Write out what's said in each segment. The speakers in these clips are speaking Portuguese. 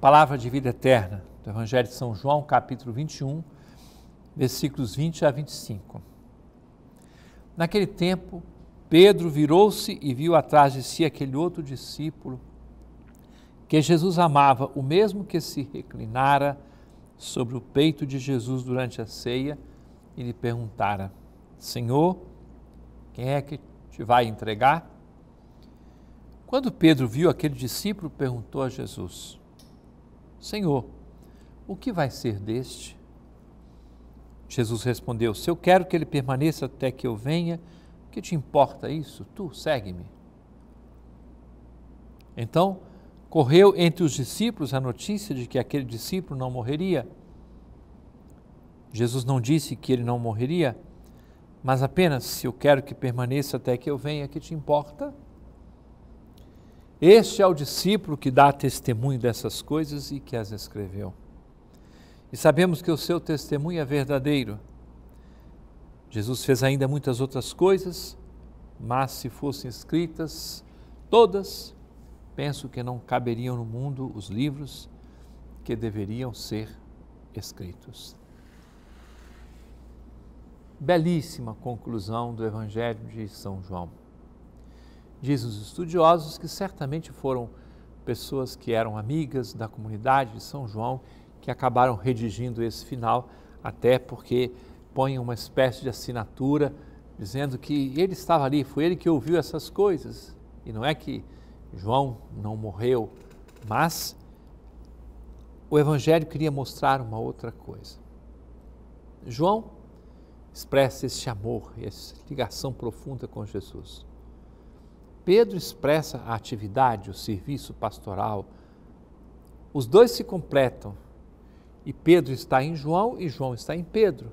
Palavra de vida eterna do Evangelho de São João, capítulo 21, versículos 20 a 25. Naquele tempo, Pedro virou-se e viu atrás de si aquele outro discípulo que Jesus amava, o mesmo que se reclinara sobre o peito de Jesus durante a ceia e lhe perguntara: Senhor, quem é que te vai entregar? Quando Pedro viu aquele discípulo, perguntou a Jesus: Senhor, o que vai ser deste? Jesus respondeu: Se eu quero que ele permaneça até que eu venha, que te importa isso? Tu segue-me. Então, correu entre os discípulos a notícia de que aquele discípulo não morreria. Jesus não disse que ele não morreria, mas apenas: Se eu quero que permaneça até que eu venha, que te importa? Este é o discípulo que dá testemunho dessas coisas e que as escreveu. E sabemos que o seu testemunho é verdadeiro. Jesus fez ainda muitas outras coisas, mas se fossem escritas todas, penso que não caberiam no mundo os livros que deveriam ser escritos. Belíssima conclusão do Evangelho de São João diz os estudiosos que certamente foram pessoas que eram amigas da comunidade de São João que acabaram redigindo esse final, até porque põe uma espécie de assinatura dizendo que ele estava ali, foi ele que ouviu essas coisas. E não é que João não morreu, mas o Evangelho queria mostrar uma outra coisa. João expressa esse amor, essa ligação profunda com Jesus. Pedro expressa a atividade, o serviço pastoral. Os dois se completam. E Pedro está em João e João está em Pedro.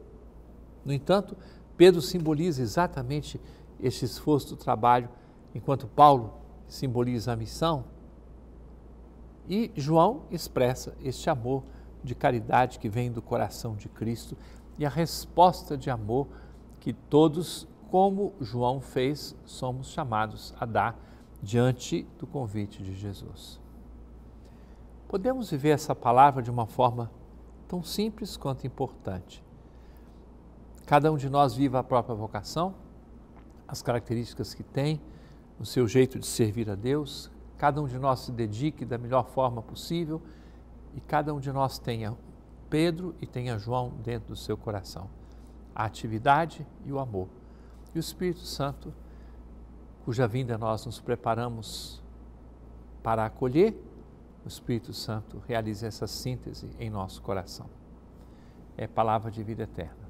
No entanto, Pedro simboliza exatamente este esforço do trabalho, enquanto Paulo simboliza a missão. E João expressa este amor de caridade que vem do coração de Cristo e a resposta de amor que todos como João fez, somos chamados a dar diante do convite de Jesus. Podemos viver essa palavra de uma forma tão simples quanto importante. Cada um de nós viva a própria vocação, as características que tem, o seu jeito de servir a Deus, cada um de nós se dedique da melhor forma possível e cada um de nós tenha Pedro e tenha João dentro do seu coração. A atividade e o amor. E o Espírito Santo, cuja vinda nós nos preparamos para acolher, o Espírito Santo realiza essa síntese em nosso coração. É palavra de vida eterna.